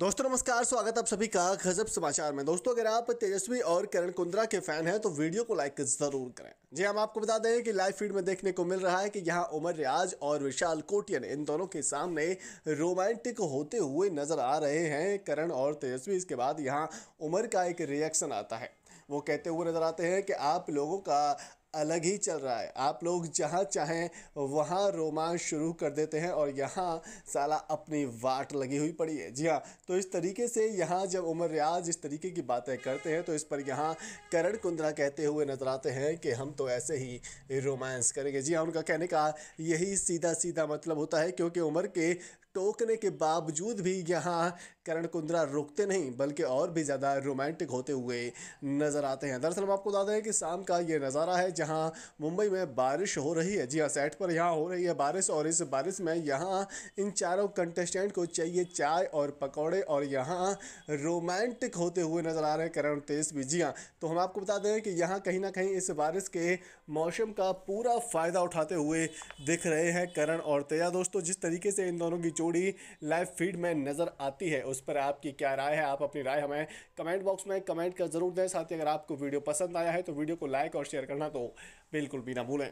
दोस्तों नमस्कार स्वागत आप सभी का गजब समाचार में दोस्तों अगर आप तेजस्वी और करण कुंद्रा के फैन हैं तो वीडियो को लाइक जरूर करें जी हाँ, हम आपको बता दें कि लाइव फीड में देखने को मिल रहा है कि यहाँ उमर रियाज और विशाल कोटियन इन दोनों के सामने रोमांटिक होते हुए नजर आ रहे हैं करण और तेजस्वी इसके बाद यहाँ उमर का एक रिएक्शन आता है वो कहते हुए नजर आते हैं कि आप लोगों का अलग ही चल रहा है आप लोग जहाँ चाहें वहाँ रोमांस शुरू कर देते हैं और यहाँ साला अपनी वाट लगी हुई पड़ी है जी हाँ तो इस तरीके से यहाँ जब उमर रियाज इस तरीके की बातें करते हैं तो इस पर यहाँ करण कुंद्रा कहते हुए नजर आते हैं कि हम तो ऐसे ही रोमांस करेंगे जी हाँ उनका कहने का यही सीधा सीधा मतलब होता है क्योंकि उमर के टोकने के बावजूद भी यहाँ करण कुंद्रा रुकते नहीं बल्कि और भी ज़्यादा रोमांटिक होते हुए नज़र आते हैं दरअसल हम आपको बता दें कि शाम का ये नज़ारा है जहां मुंबई में बारिश हो रही है जी हाँ सेट पर यहां हो रही है बारिश और इस बारिश में यहां इन चारों कंटेस्टेंट को चाहिए चाय और पकौड़े और यहाँ रोमांटिक होते हुए नज़र आ रहे हैं करण तेज भी जी हाँ तो हम आपको बता दें कि यहाँ कहीं ना कहीं इस बारिश के मौसम का पूरा फ़ायदा उठाते हुए दिख रहे हैं करण और तेजा दोस्तों जिस तरीके से इन दोनों की जोड़ी लाइव फीड में नज़र आती है उस पर आपकी क्या राय है आप अपनी राय हमें कमेंट बॉक्स में कमेंट कर जरूर दें साथ ही अगर आपको वीडियो पसंद आया है तो वीडियो को लाइक और शेयर करना तो बिल्कुल भी ना भूलें